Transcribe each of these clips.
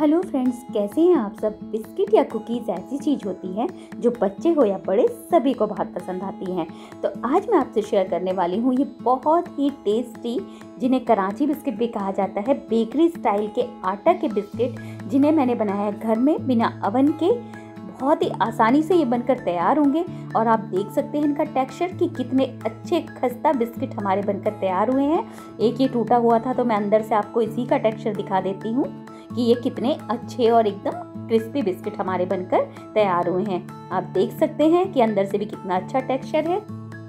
hello friends कैसे हैं आप सब बिस्किट या कुकीज़ ऐसी चीज़ होती है जो बच्चे हो या बड़े सभी को बहुत पसंद आती हैं तो आज मैं आपसे शेयर करने वाली हूँ ये बहुत ही टेस्टी जिन्हें कराची बिस्किट भी कहा जाता है बेकरी स्टाइल के आटा के बिस्किट जिन्हें मैंने बनाया है घर में बिना अवन के बहुत ही आसानी से ये बनकर तैयार होंगे और आप देख सकते हैं इनका टेक्सचर कि कितने अच्छे खस्ता बिस्किट हमारे बनकर तैयार हुए हैं एक ये टूटा हुआ था तो मैं अंदर से आपको इसी का टेक्सचर दिखा देती हूँ कि ये कितने अच्छे और एकदम क्रिस्पी बिस्किट हमारे बनकर तैयार हुए हैं आप देख सकते हैं कि अंदर से भी कितना अच्छा टेक्सचर है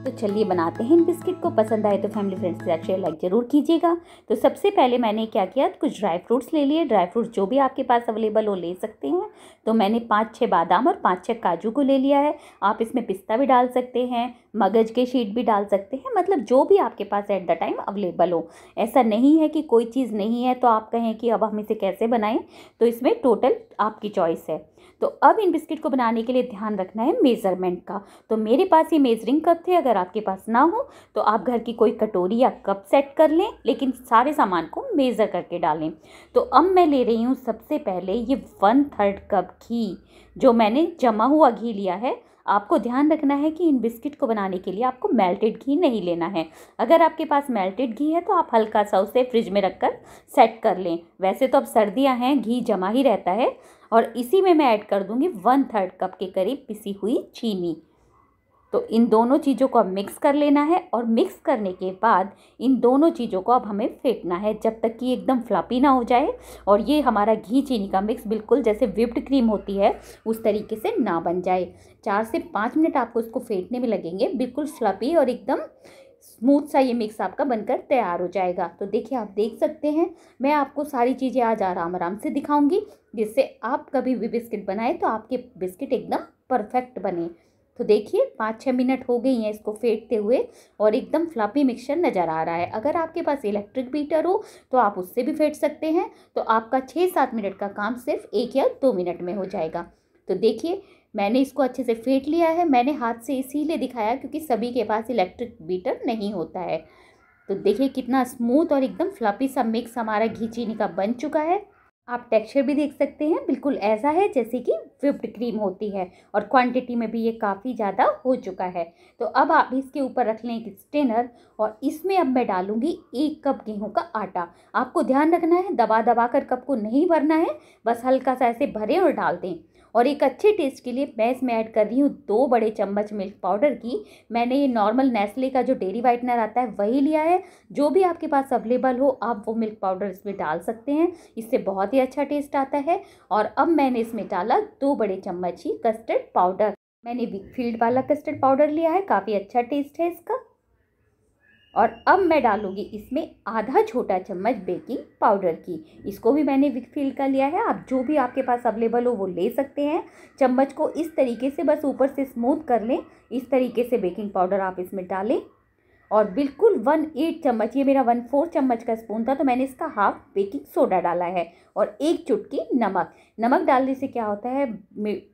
तो चलिए बनाते हैं इन बिस्किट को पसंद आए तो फैमिली फ्रेंड्स के साथ शेयर लाइक ज़रूर कीजिएगा तो सबसे पहले मैंने क्या किया तो कुछ ड्राई फ्रूट्स ले लिए ड्राई फ्रूट्स जो भी आपके पास अवेलेबल हो ले सकते हैं तो मैंने पाँच छः बादाम और पाँच छः काजू को ले लिया है आप इसमें पिस्ता भी डाल सकते हैं मगज के शीट भी डाल सकते हैं मतलब जो भी आपके पास एट द टाइम अवेलेबल हो ऐसा नहीं है कि कोई चीज़ नहीं है तो आप कहें कि अब हम इसे कैसे बनाएं तो इसमें टोटल आपकी चॉइस है तो अब इन बिस्किट को बनाने के लिए ध्यान रखना है मेज़रमेंट का तो मेरे पास ये मेज़रिंग कप थे अगर अगर आपके पास ना हो तो आप घर की कोई कटोरी या कप सेट कर लें लेकिन सारे सामान को मेज़र करके डालें तो अब मैं ले रही हूँ सबसे पहले ये वन थर्ड कप घी जो मैंने जमा हुआ घी लिया है आपको ध्यान रखना है कि इन बिस्किट को बनाने के लिए आपको मेल्टेड घी नहीं लेना है अगर आपके पास मेल्टेड घी है तो आप हल्का सा उसे फ्रिज में रखकर सेट कर लें वैसे तो अब सर्दियां हैं घी जमा ही रहता है और इसी में मैं ऐड कर दूंगी वन थर्ड कप के करीब पिसी हुई चीनी तो इन दोनों चीज़ों को अब मिक्स कर लेना है और मिक्स करने के बाद इन दोनों चीज़ों को अब हमें फेंटना है जब तक कि एकदम फ्लपी ना हो जाए और ये हमारा घी चीनी का मिक्स बिल्कुल जैसे विप्ड क्रीम होती है उस तरीके से ना बन जाए चार से पाँच मिनट आपको इसको फेंटने में लगेंगे बिल्कुल फ्लपी और एकदम स्मूथ सा ये मिक्स आपका बनकर तैयार हो जाएगा तो देखिए आप देख सकते हैं मैं आपको सारी चीज़ें आज आराम आराम से दिखाऊंगी जिससे आप कभी भी बिस्किट बनाए तो आपके बिस्किट एकदम परफेक्ट बने तो देखिए पाँच छः मिनट हो गई हैं इसको फेंटते हुए और एकदम फ्लापी मिक्सचर नज़र आ रहा है अगर आपके पास इलेक्ट्रिक बीटर हो तो आप उससे भी फेंट सकते हैं तो आपका छः सात मिनट का काम सिर्फ एक या दो मिनट में हो जाएगा तो देखिए मैंने इसको अच्छे से फेंट लिया है मैंने हाथ से इसीलिए दिखाया क्योंकि सभी के पास इलेक्ट्रिक बीटर नहीं होता है तो देखिए कितना स्मूथ और एकदम फ्लपी सा मिक्स हमारा घी चीनी का बन चुका है आप टेक्सचर भी देख सकते हैं बिल्कुल ऐसा है जैसे कि विप्ड क्रीम होती है और क्वांटिटी में भी ये काफ़ी ज़्यादा हो चुका है तो अब आप इसके ऊपर रख लें एक स्टेनर और इसमें अब मैं डालूँगी एक कप गेहूं का आटा आपको ध्यान रखना है दबा दबा कर कप को नहीं भरना है बस हल्का सा ऐसे भरें और डाल दें और एक अच्छे टेस्ट के लिए मैं इसमें ऐड कर रही हूँ दो बड़े चम्मच मिल्क पाउडर की मैंने ये नॉर्मल नेस्ले का जो डेरी वाइटनर आता है वही लिया है जो भी आपके पास अवेलेबल हो आप वो मिल्क पाउडर इसमें डाल सकते हैं इससे बहुत ही अच्छा टेस्ट आता है और अब मैंने इसमें डाला दो बड़े चम्मच ही कस्टर्ड पाउडर मैंने विकफील्ड फील्ड वाला कस्टर्ड पाउडर लिया है काफ़ी अच्छा टेस्ट है इसका और अब मैं डालूँगी इसमें आधा छोटा चम्मच बेकिंग पाउडर की इसको भी मैंने विक फिल कर लिया है आप जो भी आपके पास अवेलेबल हो वो ले सकते हैं चम्मच को इस तरीके से बस ऊपर से स्मूथ कर लें इस तरीके से बेकिंग पाउडर आप इसमें डालें और बिल्कुल वन एट चम्मच ये मेरा वन फोर चम्मच का स्पून था तो मैंने इसका हाफ बेकिंग सोडा डाला है और एक चुटकी नमक नमक डालने से क्या होता है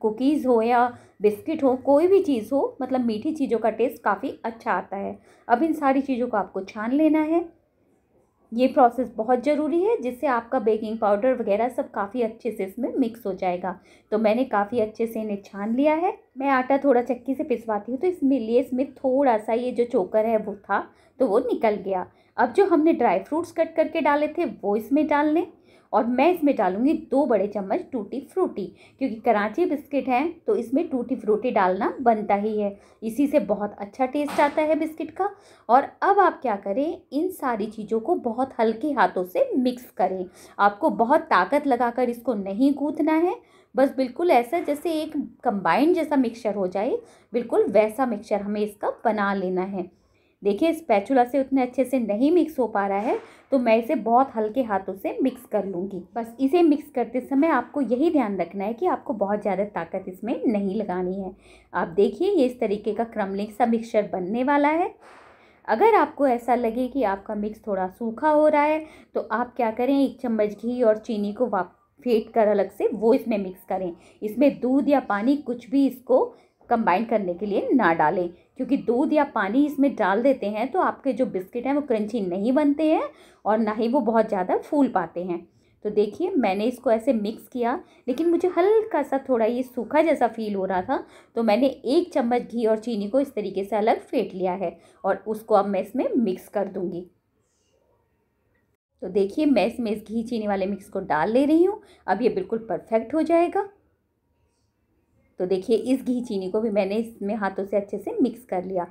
कुकीज़ हो या बिस्किट हो कोई भी चीज़ हो मतलब मीठी चीज़ों का टेस्ट काफ़ी अच्छा आता है अब इन सारी चीज़ों को आपको छान लेना है ये प्रोसेस बहुत ज़रूरी है जिससे आपका बेकिंग पाउडर वगैरह सब काफ़ी अच्छे से इसमें मिक्स हो जाएगा तो मैंने काफ़ी अच्छे से इन्हें छान लिया है मैं आटा थोड़ा चक्की से पिसवाती हूँ तो इसमें लिए इसमें थोड़ा सा ये जो चोकर है वो था तो वो निकल गया अब जो हमने ड्राई फ्रूट्स कट करके डाले थे वो इसमें डाल लें और मैं इसमें डालूँगी दो बड़े चम्मच टूटी फ्रूटी क्योंकि कराची बिस्किट है तो इसमें टूटी फ्रूटी डालना बनता ही है इसी से बहुत अच्छा टेस्ट आता है बिस्किट का और अब आप क्या करें इन सारी चीज़ों को बहुत हल्के हाथों से मिक्स करें आपको बहुत ताकत लगाकर इसको नहीं गूँथना है बस बिल्कुल ऐसा जैसे एक कंबाइंड जैसा मिक्सचर हो जाए बिल्कुल वैसा मिक्सचर हमें इसका बना लेना है देखिए स्पैचुला से उतने अच्छे से नहीं मिक्स हो पा रहा है तो मैं इसे बहुत हल्के हाथों से मिक्स कर लूँगी बस इसे मिक्स करते समय आपको यही ध्यान रखना है कि आपको बहुत ज़्यादा ताकत इसमें नहीं लगानी है आप देखिए ये इस तरीके का क्रमलिंग सा मिक्सचर बनने वाला है अगर आपको ऐसा लगे कि आपका मिक्स थोड़ा सूखा हो रहा है तो आप क्या करें एक चम्मच घी और चीनी को वाप फेंट कर अलग से वो इसमें मिक्स करें इसमें दूध या पानी कुछ भी इसको कंबाइन करने के लिए ना डालें क्योंकि दूध या पानी इसमें डाल देते हैं तो आपके जो बिस्किट हैं वो क्रंची नहीं बनते हैं और ना ही वो बहुत ज़्यादा फूल पाते हैं तो देखिए मैंने इसको ऐसे मिक्स किया लेकिन मुझे हल्का सा थोड़ा ये सूखा जैसा फील हो रहा था तो मैंने एक चम्मच घी और चीनी को इस तरीके से अलग फेंट लिया है और उसको अब मैं इसमें मिक्स कर दूँगी तो देखिए मैं इसमें इस घी चीनी वाले मिक्स को डाल ले रही हूँ अब ये बिल्कुल परफेक्ट हो जाएगा तो देखिए इस घी चीनी को भी मैंने इसमें हाथों से अच्छे से मिक्स कर लिया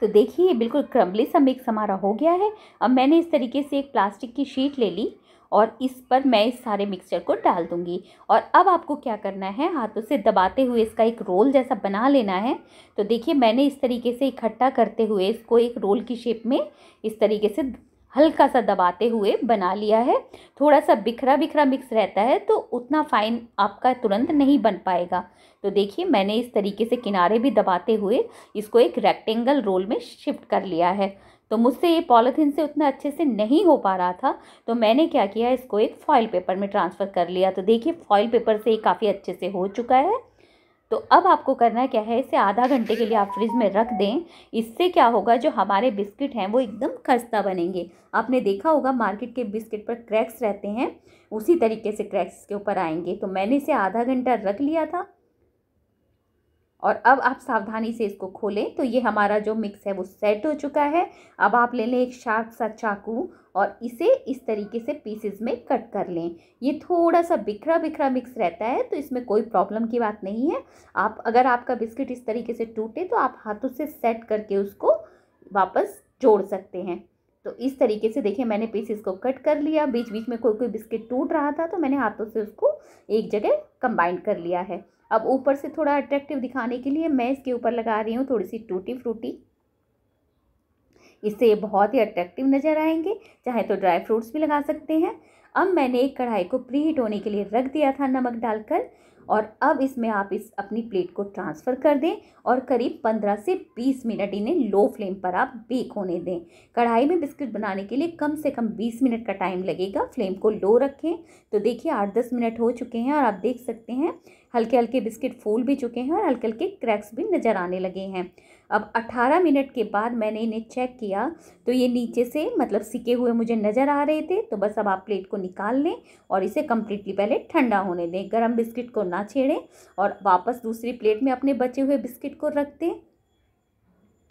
तो देखिए ये बिल्कुल क्रम्बली सा मिक्स हमारा हो गया है अब मैंने इस तरीके से एक प्लास्टिक की शीट ले ली और इस पर मैं इस सारे मिक्सचर को डाल दूंगी और अब आपको क्या करना है हाथों से दबाते हुए इसका एक रोल जैसा बना लेना है तो देखिए मैंने इस तरीके से इकट्ठा करते हुए इसको एक रोल की शेप में इस तरीके से हल्का सा दबाते हुए बना लिया है थोड़ा सा बिखरा बिखरा मिक्स रहता है तो उतना फाइन आपका तुरंत नहीं बन पाएगा तो देखिए मैंने इस तरीके से किनारे भी दबाते हुए इसको एक रेक्टेंगल रोल में शिफ्ट कर लिया है तो मुझसे ये पॉलीथीन से उतना अच्छे से नहीं हो पा रहा था तो मैंने क्या किया इसको एक फ़ॉइल पेपर में ट्रांसफ़र कर लिया तो देखिए फॉइल पेपर से ये काफ़ी अच्छे से हो चुका है तो अब आपको करना क्या है इसे आधा घंटे के लिए आप फ्रिज में रख दें इससे क्या होगा जो हमारे बिस्किट हैं वो एकदम खस्ता बनेंगे आपने देखा होगा मार्केट के बिस्किट पर क्रैक्स रहते हैं उसी तरीके से क्रैक्स के ऊपर आएंगे तो मैंने इसे आधा घंटा रख लिया था और अब आप सावधानी से इसको खोलें तो ये हमारा जो मिक्स है वो सेट हो चुका है अब आप ले लें एक शार्प सा चाकू और इसे इस तरीके से पीसेस में कट कर लें ये थोड़ा सा बिखरा बिखरा मिक्स रहता है तो इसमें कोई प्रॉब्लम की बात नहीं है आप अगर आपका बिस्किट इस तरीके से टूटे तो आप हाथों से सेट करके उसको वापस जोड़ सकते हैं तो इस तरीके से देखिए मैंने पीसेस को कट कर लिया बीच बीच में कोई कोई बिस्किट टूट रहा था तो मैंने हाथों से उसको एक जगह कंबाइंड कर लिया है अब ऊपर से थोड़ा अट्रैक्टिव दिखाने के लिए मैं इसके ऊपर लगा रही हूँ थोड़ी सी टूटी फ्रूटी इससे ये बहुत ही अट्रैक्टिव नज़र आएंगे चाहे तो ड्राई फ्रूट्स भी लगा सकते हैं अब मैंने एक कढ़ाई को प्री हीट होने के लिए रख दिया था नमक डालकर और अब इसमें आप इस अपनी प्लेट को ट्रांसफ़र कर दें और करीब 15 से 20 मिनट इन्हें लो फ्लेम पर आप बेक होने दें कढ़ाई में बिस्किट बनाने के लिए कम से कम 20 मिनट का टाइम लगेगा फ्लेम को लो रखें तो देखिए आठ दस मिनट हो चुके हैं और आप देख सकते हैं हल्के हल्के बिस्किट फूल भी चुके हैं और हल्के हल्के क्रैक्स भी नज़र आने लगे हैं अब अट्ठारह मिनट के बाद मैंने इन्हें चेक किया तो ये नीचे से मतलब सिके हुए मुझे नज़र आ रहे थे तो बस अब आप प्लेट को निकाल लें और इसे कम्प्लीटली पहले ठंडा होने दें गर्म बिस्किट को ना छेड़ें और वापस दूसरी प्लेट में अपने बचे हुए बिस्किट को रख दें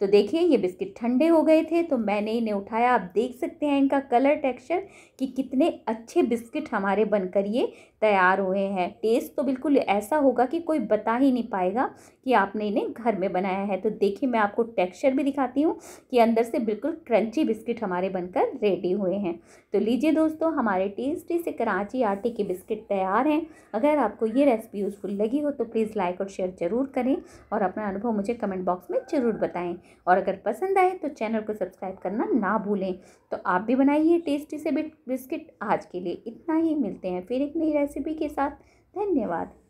तो देखिए ये बिस्किट ठंडे हो गए थे तो मैंने इन्हें उठाया आप देख सकते हैं इनका कलर टेक्सचर कि कितने अच्छे बिस्किट हमारे बनकर ये तैयार हुए हैं टेस्ट तो बिल्कुल ऐसा होगा कि कोई बता ही नहीं पाएगा कि आपने इन्हें घर में बनाया है तो देखिए मैं आपको टेक्सचर भी दिखाती हूँ कि अंदर से बिल्कुल क्रंची बिस्किट हमारे बनकर रेडी हुए हैं तो लीजिए दोस्तों हमारे टेस्टी से कराची आटे के बिस्किट तैयार हैं अगर आपको ये रेसिपी यूज़फुल लगी हो तो प्लीज़ लाइक और शेयर ज़रूर करें और अपना अनुभव मुझे कमेंट बॉक्स में ज़रूर बताएँ और अगर पसंद आए तो चैनल को सब्सक्राइब करना ना भूलें तो आप भी बनाइए टेस्टी से बिस्किट आज के लिए इतना ही मिलते हैं फिर एक नई रेसिपी रेसिपी के साथ धन्यवाद